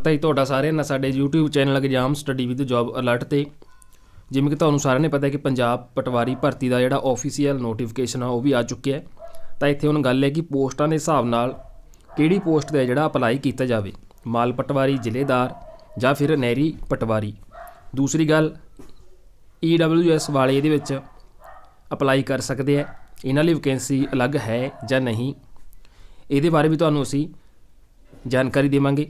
ਸਵਾਗਤ ਹੈ ਤੁਹਾਡਾ ਸਾਰਿਆਂ ਦਾ ਸਾਡੇ YouTube channel exam study with job alert ਤੇ ਜਿਵੇਂ ਕਿ ਤੁਹਾਨੂੰ ਸਾਰਿਆਂ ਨੇ ਪਤਾ ਹੈ ਕਿ ਪੰਜਾਬ ਪਟਵਾਰੀ ਭਰਤੀ ਦਾ ਜਿਹੜਾ ਆਫੀਸ਼ੀਅਲ ਨੋਟੀਫਿਕੇਸ਼ਨ ਆ ਉਹ ਵੀ ਆ ਚੁੱਕਿਆ ਹੈ ਤਾਂ ਇੱਥੇ ਹੁਣ ਗੱਲ ਹੈ ਕਿ ਪੋਸਟਾਂ ਦੇ ਹਿਸਾਬ ਨਾਲ ਕਿਹੜੀ ਪੋਸਟ ਦਾ ਜਿਹੜਾ ਅਪਲਾਈ ਕੀਤਾ ਜਾਵੇ ਮਾਲ ਪਟਵਾਰੀ ਜ਼ਿਲ੍ਹੇਦਾਰ ਜਾਂ ਫਿਰ ਨਹਿਰੀ ਪਟਵਾਰੀ ਦੂਸਰੀ ਗੱਲ EWS ਵਾਲੇ ਇਹਦੇ ਵਿੱਚ ਅਪਲਾਈ ਕਰ ਸਕਦੇ ਆ ਇਹਨਾਂ ਲਈ ਵੈਕੈਂਸੀ ਅਲੱਗ ਹੈ ਜਾਂ ਨਹੀਂ ਇਹਦੇ ਬਾਰੇ ਵੀ ਤੁਹਾਨੂੰ ਅਸੀਂ ਜਾਣਕਾਰੀ ਦੇਵਾਂਗੇ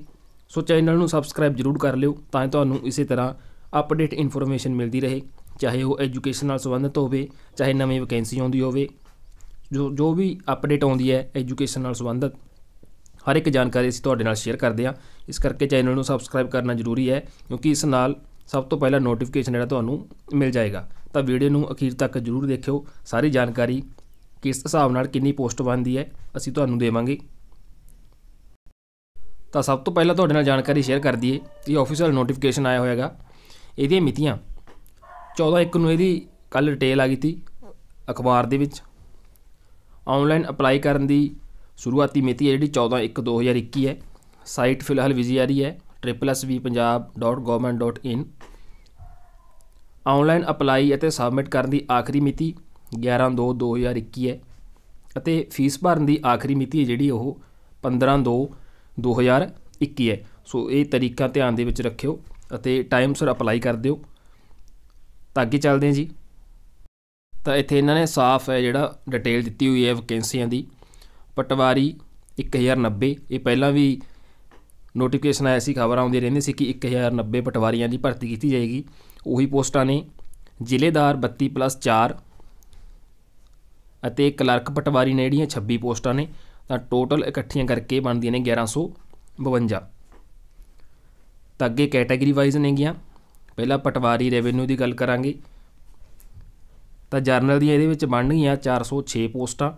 ਸੋ ਚੈਨਲ ਨੂੰ ਸਬਸਕ੍ਰਾਈਬ ਜਰੂਰ ਕਰ ਲਿਓ ਤਾਂ ਤੁਹਾਨੂੰ ਇਸੇ ਤਰ੍ਹਾਂ ਅਪਡੇਟ ਇਨਫੋਰਮੇਸ਼ਨ ਮਿਲਦੀ ਰਹੇ ਚਾਹੇ ਉਹ ਐਜੂਕੇਸ਼ਨ ਨਾਲ ਸੰਬੰਧਿਤ ਹੋਵੇ ਚਾਹੇ ਨਵੀਂ ਵੈਕੈਂਸੀ ਆਉਂਦੀ ਹੋਵੇ ਜੋ ਜੋ ਵੀ ਅਪਡੇਟ ਆਉਂਦੀ ਹੈ ਐਜੂਕੇਸ਼ਨ ਨਾਲ ਸੰਬੰਧਿਤ ਹਰ ਇੱਕ ਜਾਣਕਾਰੀ ਅਸੀਂ ਤੁਹਾਡੇ ਨਾਲ ਸ਼ੇਅਰ ਕਰਦੇ ਹਾਂ ਇਸ ਕਰਕੇ ਚੈਨਲ ਨੂੰ ਸਬਸਕ੍ਰਾਈਬ ਕਰਨਾ ਜ਼ਰੂਰੀ ਹੈ ਕਿਉਂਕਿ ਇਸ ਨਾਲ ਸਭ ਤੋਂ ਪਹਿਲਾਂ ਨੋਟੀਫਿਕੇਸ਼ਨ ਜਿਹੜਾ ਤੁਹਾਨੂੰ ਮਿਲ ਜਾਏਗਾ ਤਾਂ ਵੀਡੀਓ ਨੂੰ ਅਖੀਰ ਤੱਕ ਜ਼ਰੂਰ ਦੇਖਿਓ ਸਾਰੀ ਜਾਣਕਾਰੀ ਕਿਸ ਹਿਸਾਬ ਨਾਲ ਕਿੰਨੀ ਪੋਸਟ ਬਣਦੀ ਹੈ ਅਸੀਂ ਤੁਹਾਨੂੰ ਦੇਵਾਂਗੇ ਤਾਂ ਸਭ ਤੋਂ ਪਹਿਲਾਂ ਤੁਹਾਡੇ ਨਾਲ ਜਾਣਕਾਰੀ ਸ਼ੇਅਰ ਕਰ ਦਈਏ ਇਹ ਆਫੀਸ਼ੀਅਲ ਨੋਟੀਫਿਕੇਸ਼ਨ ਆਇਆ ਹੋਇਆਗਾ ਇਹਦੀਆਂ ਮਿਤੀਆਂ 14 1 ਨੂੰ ਇਹਦੀ ਕੱਲ ਡਿਟੇਲ ਆ ਗਈ ਸੀ ਅਖਬਾਰ ਦੇ ਵਿੱਚ ਆਨਲਾਈਨ ਅਪਲਾਈ ਕਰਨ ਦੀ ਸ਼ੁਰੂਆਤੀ ਮਿਤੀ ਹੈ ਜਿਹੜੀ 14 1 2021 ਹੈ ਸਾਈਟ ਫਿਲਹਾਲ ਵਿਜ਼ੀਆਰੀ ਹੈ www.punjab.government.in ਆਨਲਾਈਨ ਅਪਲਾਈ ਅਤੇ ਸਬਮਿਟ ਕਰਨ ਦੀ ਆਖਰੀ ਮਿਤੀ 11 2 2021 ਹੈ ਅਤੇ ਫੀਸ ਭਰਨ ਦੀ ਆਖਰੀ ਮਿਤੀ ਹੈ ਜਿਹੜੀ ਉਹ 15 2 2021 ਹੈ ਸੋ ਇਹ ਤਰੀਕਾ ਧਿਆਨ ਦੇ ਵਿੱਚ ਰੱਖਿਓ ਅਤੇ ਟਾਈਮ ਸਰ ਅਪਲਾਈ ਕਰ ਦਿਓ ਤਾਂ ਅੱਗੇ ਚੱਲਦੇ ਹਾਂ ਜੀ ਤਾਂ ਇੱਥੇ ਇਹਨਾਂ ਨੇ ਸਾਫ਼ ਹੈ ਜਿਹੜਾ ਡਿਟੇਲ ਦਿੱਤੀ ਹੋਈ ਹੈ ਵੈਕੈਂਸੀਆਂ ਦੀ ਪਟਵਾਰੀ 1090 ਇਹ ਪਹਿਲਾਂ ਵੀ ਨੋਟੀਫਿਕੇਸ਼ਨ ਆਇਆ ਸੀ ਖਬਰ ਆਉਂਦੀ ਰਹਿੰਦੀ ਸੀ ਕਿ 1090 ਪਟਵਾਰੀਆਂ ਦੀ ਭਰਤੀ ਕੀਤੀ ਜਾਏਗੀ ਉਹੀ ਪੋਸਟਾਂ ਨੇ ਜ਼ਿਲ੍ਹੇਦਾਰ 32+4 ਅਤੇ ਕਲਰਕ ਪਟਵਾਰੀ ਨੇ ਜਿਹੜੀਆਂ 26 ਪੋਸਟਾਂ ਨੇ ਤਾਂ ਟੋਟਲ ਇਕੱਠੀਆਂ ਕਰਕੇ ਬਣਦੀਆਂ ਨੇ 1152 ਤਾਂ ਅੱਗੇ ਕੈਟਾਗਰੀ ਵਾਈਜ਼ ਨੇਗੀਆਂ ਪਹਿਲਾ ਪਟਵਾਰੀ ਰੈਵਨਿਊ ਦੀ ਗੱਲ ਕਰਾਂਗੇ ਤਾਂ ਜਰਨਲ ਦੀਆਂ ਇਹਦੇ ਵਿੱਚ ਬਣ ਗਈਆਂ 406 ਪੋਸਟਾਂ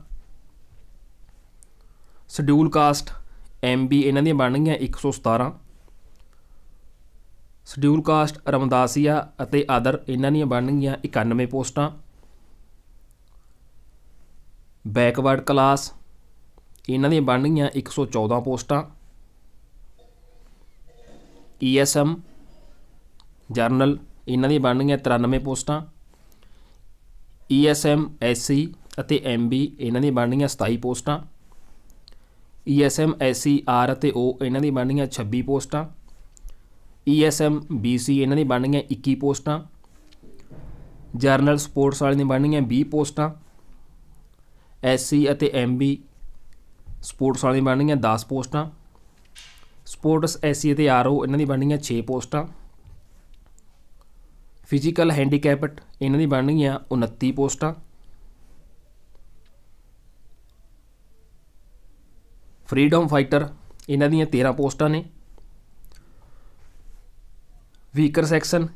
ਸ਼ਡਿਊਲ ਕਾਸਟ ਐਮਬੀ ਇਹਨਾਂ ਦੀਆਂ ਬਣ ਗਈਆਂ 117 ਸ਼ਡਿਊਲ ਕਾਸਟ ਰਮਦਾਸੀਆ ਅਤੇ ਆਦਰ ਇਹਨਾਂ ਦੀਆਂ ਬਣ ਗਈਆਂ 91 ਪੋਸਟਾਂ ਬੈਕਵਰਡ ਕਲਾਸ ਇਹਨਾਂ ਦੀਆਂ ਬਣ ਗਈਆਂ 114 ਪੋਸਟਾਂ ESM ਜਰਨਲ ਇਹਨਾਂ ਦੀਆਂ ਬਣ ਗਈਆਂ 93 ਪੋਸਟਾਂ ESM SC ਅਤੇ MB ਇਹਨਾਂ ਦੀਆਂ ਬਣ ਗਈਆਂ 27 ਪੋਸਟਾਂ ESM SC R ਅਤੇ O ਇਹਨਾਂ ਦੀਆਂ ਬਣ ਗਈਆਂ 26 ਪੋਸਟਾਂ ESM BC ਇਹਨਾਂ ਦੀ ਬਣ ਗਈਆਂ 21 ਪੋਸਟਾਂ ਜਰਨਲ ਸਪੋਰਟਸ ਵਾਲੇ ਦੀ ਬਣ ਗਈਆਂ 20 ਪੋਸਟਾਂ SC ਅਤੇ MB ਸਪੋਰਟਸ ਵਾਲੀ ਬਣਨੀਆਂ 10 ਪੋਸਟਾਂ ਸਪੋਰਟਸ ਐਸਸੀ ਅਤੇ ਆਰਓ ਇਹਨਾਂ ਦੀ ਬਣਨੀਆਂ 6 ਪੋਸਟਾਂ ਫਿਜ਼ੀਕਲ ਹੈਂਡੀਕੈਪਟ ਇਹਨਾਂ ਦੀ ਬਣਨਗੀਆਂ 29 ਪੋਸਟਾਂ ਫਰੀडम ਫਾਈਟਰ ਇਹਨਾਂ ਦੀਆਂ 13 ਪੋਸਟਾਂ ਨੇ ਵੀਕਰ ਸੈਕਸ਼ਨ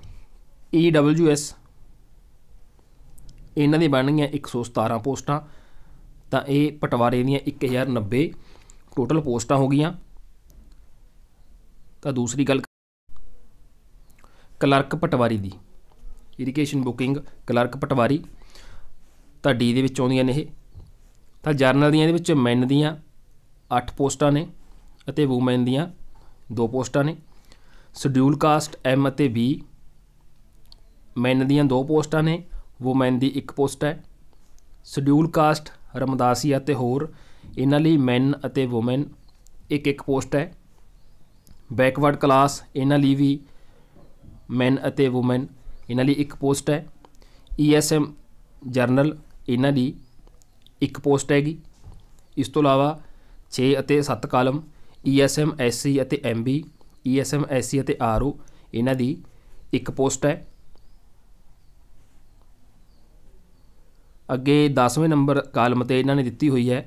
ਈਡਬਲਯੂਐਸ ਇਹਨਾਂ ਦੀ ਬਣਨਗੀਆਂ 117 ਪੋਸਟਾਂ ਤਾਂ ਇਹ ਪਟਵਾਰੇ ਦੀਆਂ 1090 ਟੋਟਲ ਪੋਸਟਾਂ ਹੋ ਗਈਆਂ ਤਾਂ ਦੂਸਰੀ ਗੱਲ ਕਲਰਕ ਪਟਵਾਰੀ ਦੀ ਇਰੀਗੇਸ਼ਨ ਬੁਕਿੰਗ ਕਲਰਕ ਪਟਵਾਰੀ ਤਾਂ ਡੀ ਦੇ ਵਿੱਚ ਆਉਂਦੀਆਂ ਨੇ ਇਹ ਤਾਂ ਜਰਨਲ ਦੀਆਂ ਇਹਦੇ ਵਿੱਚ ਮੈਨ ਦੀਆਂ 8 ਪੋਸਟਾਂ ਨੇ ਅਤੇ ਔਮਨ ਦੀਆਂ 2 ਪੋਸਟਾਂ ਨੇ ਸ਼ਡਿਊਲ ਕਾਸਟ ਐਮ ਅਤੇ ਬੀ ਮੈਨ ਦੀਆਂ 2 ਪੋਸਟਾਂ ਨੇ ਔਮਨ ਦੀ 1 ਪੋਸਟ ਹੈ ਸ਼ਡਿਊਲ ਕਾਸਟ ਰਮਦਾਸੀਆ ਤੇ ਹੋਰ ਇਹਨਾਂ ਲਈ men ਅਤੇ women ਇੱਕ ਇੱਕ ਪੋਸਟ ਹੈ ਬੈਕਵਰਡ ਕਲਾਸ ਇਹਨਾਂ ਲਈ ਵੀ men ਅਤੇ women ਇਹਨਾਂ ਲਈ ਇੱਕ ਪੋਸਟ ਹੈ ESM ਜਰਨਲ ਇਹਨਾਂ ਲਈ ਇੱਕ ਪੋਸਟ ਹੈਗੀ ਇਸ ਤੋਂ ਇਲਾਵਾ 6 ਅਤੇ 7 ਕਾਲਮ ESM SC ਅਤੇ MB ESM SC ਅਤੇ RO ਇਹਨਾਂ ਦੀ ਇੱਕ ਪੋਸਟ ਹੈ ਅੱਗੇ 10ਵੇਂ ਨੰਬਰ ਕਾਲਮ ਤੇ ਇਹਨਾਂ ਨੇ ਦਿੱਤੀ ਹੋਈ ਹੈ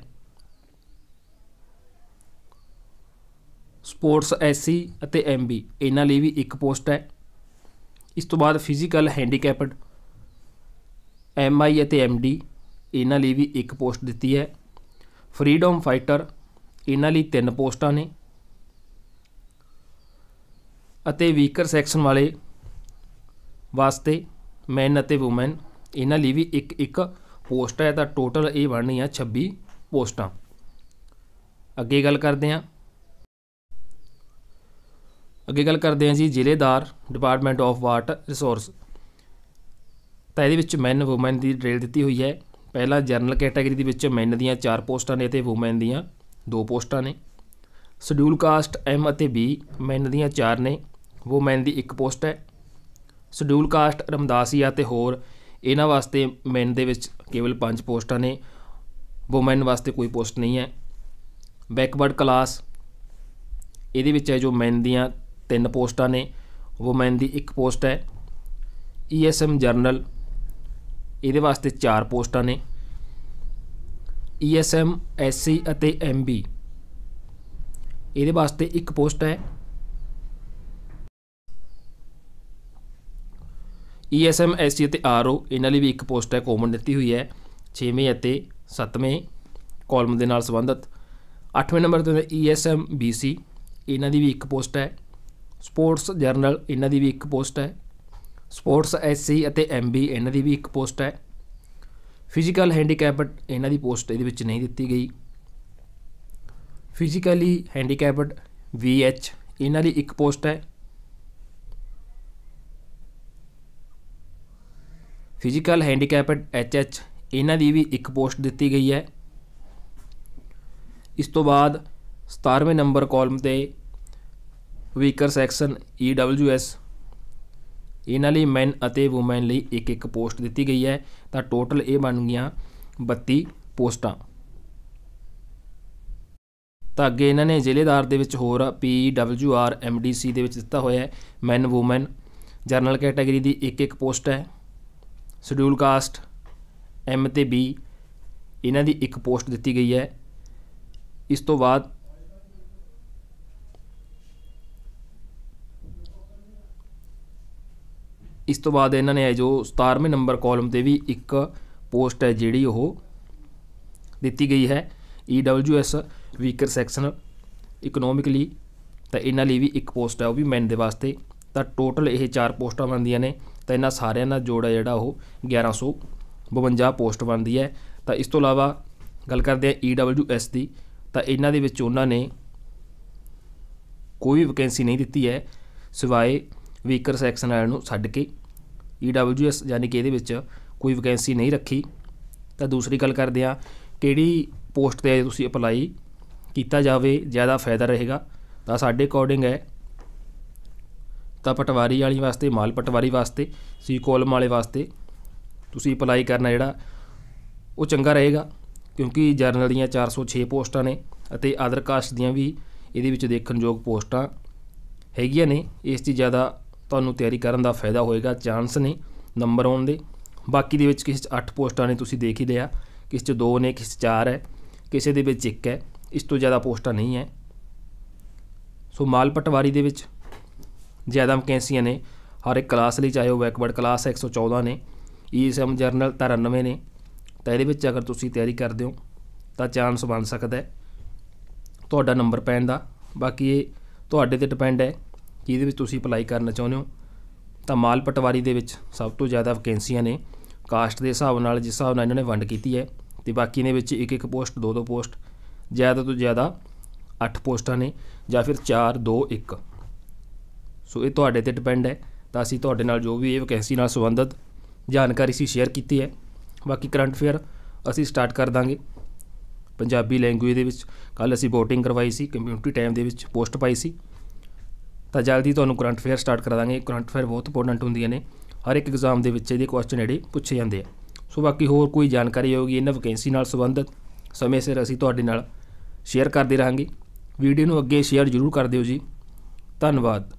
ਸਪੋਰਟਸ ਐਸਸੀ ਅਤੇ ਐਮਬੀ ਇਹਨਾਂ ਲਈ ਵੀ ਇੱਕ ਪੋਸਟ ਹੈ ਇਸ ਤੋਂ ਬਾਅਦ ਫਿਜ਼ੀਕਲ ਹੈਂਡੀਕੈਪਡ ਐਮਆਈ ਅਤੇ ਐਮਡੀ ਇਹਨਾਂ ਲਈ ਵੀ ਇੱਕ ਪੋਸਟ ਦਿੱਤੀ ਹੈ ਫਰੀडम ਫਾਈਟਰ ਇਹਨਾਂ ਲਈ ਤਿੰਨ ਪੋਸਟਾਂ ਨੇ ਅਤੇ ਵੀਕਰ ਸੈਕਸ਼ਨ ਵਾਲੇ ਵਾਸਤੇ ਮੈਨ ਅਤੇ ਔਮਨ ਇਹਨਾਂ ਲਈ ਵੀ ਇੱਕ ਇੱਕ ਪੋਸਟ ਹੈ ਤਾਂ ਟੋਟਲ ਇਹ ਬਣਨੀ ਆ 26 ਪੋਸਟਾਂ ਅੱਗੇ ਗੱਲ ਕਰਦੇ ਆ ਅੱਗੇ ਗੱਲ ਕਰਦੇ ਆ ਜੀ ਜ਼ਿਲ੍ਹੇਦਾਰ ਡਿਪਾਰਟਮੈਂਟ ਆਫ ਵਾਟਰ ਰਿਸੋਰਸ ਤਾਂ ਇਹਦੇ ਵਿੱਚ ਮੈਨ ਔਰ ਦੀ ਡਿਟੇਲ ਦਿੱਤੀ ਹੋਈ ਹੈ ਪਹਿਲਾ ਜਨਰਲ ਕੈਟਾਗਰੀ ਦੇ ਵਿੱਚ ਮੈਨ ਦੀਆਂ 4 ਪੋਸਟਾਂ ਨੇ ਤੇ ਔਮਨ ਦੀਆਂ 2 ਪੋਸਟਾਂ ਨੇ ਸ਼ਡਿਊਲ ਕਾਸਟ ਐਮ ਅਤੇ ਬੀ ਮੈਨ ਦੀਆਂ 4 ਨੇ ਔਮਨ ਦੀ 1 ਪੋਸਟ ਹੈ ਸ਼ਡਿਊਲ ਕਾਸਟ ਰਮਦਾਸੀਆ ਤੇ ਹੋਰ ਇਹਨਾਂ ਵਾਸਤੇ ਮੈਨ ਦੇ ਵਿੱਚ ਕੇਵਲ 5 ਪੋਸਟਾਂ ਨੇ ਔਮਨ ਵਾਸਤੇ ਕੋਈ ਪੋਸਟ ਨਹੀਂ ਹੈ ਬੈਕਵਰਡ ਕਲਾਸ ਇਹਦੇ ਵਿੱਚ ਹੈ ਜੋ ਮੈਨ ਦੀਆਂ ਤਿੰਨ ਪੋਸਟਾਂ ਨੇ ਔਮਨ ਦੀ ਇੱਕ ਪੋਸਟ ਹੈ ਈਐਸਐਮ e ਜਰਨਲ ਇਹਦੇ ਵਾਸਤੇ ਚਾਰ ਪੋਸਟਾਂ ਨੇ ਈਐਸਐਮ e ਐਸਸੀ ਅਤੇ ਐਮਬੀ ਇਹਦੇ ਵਾਸਤੇ ਇੱਕ ਪੋਸਟ ਹੈ ESM SC ਅਤੇ RO ਇਹਨਾਂ ਲਈ ਵੀ ਇੱਕ ਪੋਸਟ ਹੈ ਕਾਮਨ ਦਿੱਤੀ ਹੋਈ ਹੈ 6ਵੇਂ ਅਤੇ 7ਵੇਂ ਕਾਲਮ ਦੇ ਨਾਲ ਸੰਬੰਧਿਤ 8ਵੇਂ ਨੰਬਰ ਤੇ ESM BC ਇਹਨਾਂ ਦੀ ਵੀ ਇੱਕ ਪੋਸਟ ਹੈ ਸਪੋਰਟਸ ਜਰਨਲ ਇਹਨਾਂ ਦੀ ਵੀ ਇੱਕ ਪੋਸਟ ਹੈ ਸਪੋਰਟਸ SC ਅਤੇ MB ਇਹਨਾਂ ਦੀ ਵੀ ਇੱਕ ਪੋਸਟ ਹੈ ਫਿਜ਼ੀਕਲ ਹੈਂਡੀਕੈਪਡ ਇਹਨਾਂ ਦੀ ਪੋਸਟ ਇਹਦੇ ਵਿੱਚ ਨਹੀਂ ਦਿੱਤੀ ਗਈ ਫਿਜ਼ੀਕਲੀ ਹੈਂਡੀਕੈਪਡ VH ਇਹਨਾਂ ਲਈ ਇੱਕ ਪੋਸਟ ਹੈ ਫਿਜ਼ੀਕਲ ਹੈਂਡੀਕੈਪਡ ਐਚਐਚ ਇਹਨਾਂ ਦੀ ਵੀ ਇੱਕ ਪੋਸਟ ਦਿੱਤੀ ਗਈ ਹੈ ਇਸ ਤੋਂ ਬਾਅਦ 17ਵੇਂ ਨੰਬਰ ਕਾਲਮ ਤੇ ਵੀਕਰ ਸੈਕਸ਼ਨ ਈਡਬਲਯੂਐਸ ਇਹਨਾਂ ਲਈ ਮੈਨ ਅਤੇ ਔਮਨ ਲਈ ਇੱਕ ਇੱਕ ਪੋਸਟ ਦਿੱਤੀ ਗਈ ਹੈ ਤਾਂ ਟੋਟਲ ਇਹ ਬਣ ਗਈਆਂ 32 ਪੋਸਟਾਂ ਤਾਂ ਅੱਗੇ ਇਹਨਾਂ ਨੇ ਜ਼ਿਲ੍ਹੇਦਾਰ ਦੇ ਵਿੱਚ ਹੋਰ ਡੀ ਸੀ ਦੇ ਵਿੱਚ ਦਿੱਤਾ ਹੋਇਆ ਹੈ ਮੈਨ ਔਮਨ ਜਰਨਲ ਕੈਟਾਗਰੀ ਦੀ ਇੱਕ ਇੱਕ ਪੋਸਟ ਹੈ ਸ਼ਡਿਊਲ ਕਾਸਟ ਐਮ ਤੇ ਬੀ ਇਹਨਾਂ ਦੀ ਇੱਕ ਪੋਸਟ ਦਿੱਤੀ ਗਈ ਹੈ ਇਸ ਤੋਂ ਬਾਅਦ ਇਸ ਤੋਂ ਬਾਅਦ ਇਹਨਾਂ ਨੇ ਜੋ 17ਵੇਂ ਨੰਬਰ ਕਾਲਮ ਤੇ ਵੀ ਇੱਕ ਪੋਸਟ ਹੈ ਜਿਹੜੀ ਉਹ ਦਿੱਤੀ ਗਈ ਹੈ ਈਡਬਲਯੂਐਸ ਵੀਕਰ ਸੈਕਸ਼ਨ ਇਕਨੋਮਿਕਲੀ ਤਾਂ ਇਹਨਾਂ ਲਈ ਵੀ ਇੱਕ ਪੋਸਟ ਹੈ ਉਹ ਵੀ ਮੈਨ ਦੇ ਵਾਸਤੇ ਤਾਂ ਟੋਟਲ ਇਹ ਚਾਰ ਪੋਸਟਾਂ ਬਣਦੀਆਂ ਨੇ ਤਾਂ ਇਹਨਾਂ ਸਾਰਿਆਂ ਦਾ ਜੋੜ ਹੈ ਜਿਹੜਾ ਉਹ 1152 ਪੋਸਟ ਬਣਦੀ ਹੈ ਤਾਂ ਇਸ ਤੋਂ ਇਲਾਵਾ ਗੱਲ ਕਰਦੇ ਆ ਈਡਬਲਯੂਐਸ ਦੀ ਤਾਂ ਇਹਨਾਂ ਦੇ ਵਿੱਚ ਉਹਨਾਂ ਨੇ ਕੋਈ ਵੈਕੈਂਸੀ ਨਹੀਂ ਦਿੱਤੀ ਹੈ ਸਿਵਾਏ ਵੀਕਰ ਸੈਕਸ਼ਨ ਵਾਲਿਆਂ ਨੂੰ ਛੱਡ ਕੇ ਈਡਬਲਯੂਐਸ ਯਾਨੀ ਕਿ ਇਹਦੇ ਵਿੱਚ ਕੋਈ ਵੈਕੈਂਸੀ ਨਹੀਂ ਰੱਖੀ ਤਾਂ ਦੂਸਰੀ ਗੱਲ ਕਰਦੇ ਆ ਕਿਹੜੀ ਪੋਸਟ ਤੇ ਤੁਸੀਂ ਅਪਲਾਈ ਕੀਤਾ ਜਾਵੇ ਜ਼ਿਆਦਾ ਫਾਇਦਾ ਰਹੇਗਾ ਤਾਂ ਸਾਡੇ ਅਕੋਰਡਿੰਗ ਹੈ ਤਾਂ ਪਟਵਾਰੀ ਵਾਲੀ ਵਾਸਤੇ ਮਾਲ ਪਟਵਾਰੀ ਵਾਸਤੇ ਸੀ ਕੋਲਮ ਵਾਲੇ ਵਾਸਤੇ ਤੁਸੀਂ ਅਪਲਾਈ ਕਰਨਾ ਜਿਹੜਾ ਉਹ ਚੰਗਾ ਰਹੇਗਾ ਕਿਉਂਕਿ ਜਰਨਲ ਦੀਆਂ 406 ਪੋਸਟਾਂ ਨੇ ਅਤੇ ਆਦਰ ਕਾਸਟ ਦੀਆਂ ਵੀ ਇਹਦੇ ਵਿੱਚ ਦੇਖਣਯੋਗ ਪੋਸਟਾਂ ਹੈਗੀਆਂ ਨੇ ਇਸ ਦੀ ਜ਼ਿਆਦਾ ਤੁਹਾਨੂੰ ਤਿਆਰੀ ਕਰਨ ਦਾ ਫਾਇਦਾ ਹੋਏਗਾ ਚਾਂਸ ਨੇ ਨੰਬਰ ਆਉਣ ਦੇ ਬਾਕੀ ਦੇ ਵਿੱਚ ਕਿਸੇ 'ਚ 8 ਪੋਸਟਾਂ ਨੇ ਤੁਸੀਂ ਦੇਖ ਹੀ ਲਿਆ ਕਿਸੇ 'ਚ 2 ਨੇ ਕਿਸੇ 'ਚ 4 ਹੈ ਕਿਸੇ ਦੇ ਵਿੱਚ 1 ਹੈ ਇਸ ਤੋਂ ਜ਼ਿਆਦਾ ਪੋਸਟਾਂ ਨਹੀਂ ਹੈ ਸੋ ਮਾਲ ਪਟਵਾਰੀ ਦੇ ਵਿੱਚ ਜ਼ਿਆਦਾ ਵਕੈਂਸੀਆਂ ਨੇ ਹਰ ਇੱਕ ਕਲਾਸ ਲਈ ਚਾਹੇ ਉਹ ਬੈਕਵਰਡ ਕਲਾਸ 114 ਨੇ ਈਸਮ ਜਰਨਲ 93 ਨੇ ਤਾਂ ਇਹਦੇ ਵਿੱਚ ਅਗਰ ਤੁਸੀਂ ਤਿਆਰੀ ਕਰਦੇ ਹੋ ਤਾਂ ਚਾਂਸ ਬਣ ਸਕਦਾ ਹੈ ਤੁਹਾਡਾ ਨੰਬਰ ਪੈਣ ਦਾ ਬਾਕੀ ਇਹ ਤੁਹਾਡੇ ਤੇ ਡਿਪੈਂਡ ਹੈ ਕਿ ਇਹਦੇ ਵਿੱਚ ਤੁਸੀਂ ਅਪਲਾਈ ਕਰਨਾ ਚਾਹੁੰਦੇ ਹੋ ਤਾਂ ਮਾਲ ਪਟਵਾਰੀ ਦੇ ਵਿੱਚ ਸਭ ਤੋਂ ਜ਼ਿਆਦਾ ਵੈਕੈਂਸੀਆਂ ਨੇ ਕਾਸਟ ਦੇ ਹਿਸਾਬ ਨਾਲ ਜਿਸ ਹਿਸਾਬ ਨਾਲ ਇਹਨਾਂ ਨੇ ਵੰਡ ਕੀਤੀ ਹੈ ਤੇ ਬਾਕੀ ਨੇ ਵਿੱਚ ਇੱਕ ਇੱਕ ਪੋਸਟ ਦੋ ਦੋ ਪੋਸਟ ਜ਼ਿਆਦਾ ਤੋਂ ਜ਼ਿਆਦਾ 8 ਪੋਸਟਾਂ ਨੇ ਜਾਂ ਫਿਰ 4 2 1 ਸੋ ਇਹ ਤੁਹਾਡੇ ਤੇ ਡਿਪੈਂਡ ਹੈ ਤਾਂ ਅਸੀਂ ਤੁਹਾਡੇ ਨਾਲ ਜੋ ਵੀ ਇਹ ਵੈਕੈਂਸੀ ਨਾਲ ਸੰਬੰਧਿਤ ਜਾਣਕਾਰੀ ਸੀ ਸ਼ੇਅਰ ਕੀਤੀ ਹੈ ਬਾਕੀ ਕਰੰਟ ਅਫੇਅਰ ਅਸੀਂ ਸਟਾਰਟ ਕਰ ਦਾਂਗੇ ਪੰਜਾਬੀ ਲੈਂਗੁਏਜ ਦੇ ਵਿੱਚ ਕੱਲ ਅਸੀਂ VOTING ਕਰਵਾਈ ਸੀ ਕਮਿਊਨਿਟੀ ਟਾਈਮ ਦੇ ਵਿੱਚ ਪੋਸਟ ਪਾਈ ਸੀ ਤਾਂ ਜਲਦੀ ਤੁਹਾਨੂੰ ਕਰੰਟ ਅਫੇਅਰ ਸਟਾਰਟ ਕਰਾ ਦਾਂਗੇ ਕਰੰਟ ਅਫੇਅਰ ਬਹੁਤ ਇੰਪੋਰਟੈਂਟ ਹੁੰਦੀਆਂ ਨੇ ਹਰ ਇੱਕ ਐਗਜ਼ਾਮ ਦੇ ਵਿੱਚ ਇਹਦੇ ਕੁਐਸਚਨ ਜਿਹੜੇ ਪੁੱਛੇ ਜਾਂਦੇ ਆ ਸੋ ਬਾਕੀ ਹੋਰ ਕੋਈ ਜਾਣਕਾਰੀ ਹੋਊਗੀ ਇਹਨਾਂ ਵੈਕੈਂਸੀ ਨਾਲ ਸੰਬੰਧਿਤ ਸਮੇਂ ਸਿਰ ਅਸੀਂ ਤੁਹਾਡੇ ਨਾਲ ਸ਼ੇਅਰ ਕਰਦੇ ਰਹਾਂਗੇ ਵੀਡੀਓ ਨੂੰ ਅੱਗੇ ਸ਼ੇਅਰ ਜ਼ਰੂਰ ਕਰ ਦਿਓ ਜੀ ਧੰਨਵਾਦ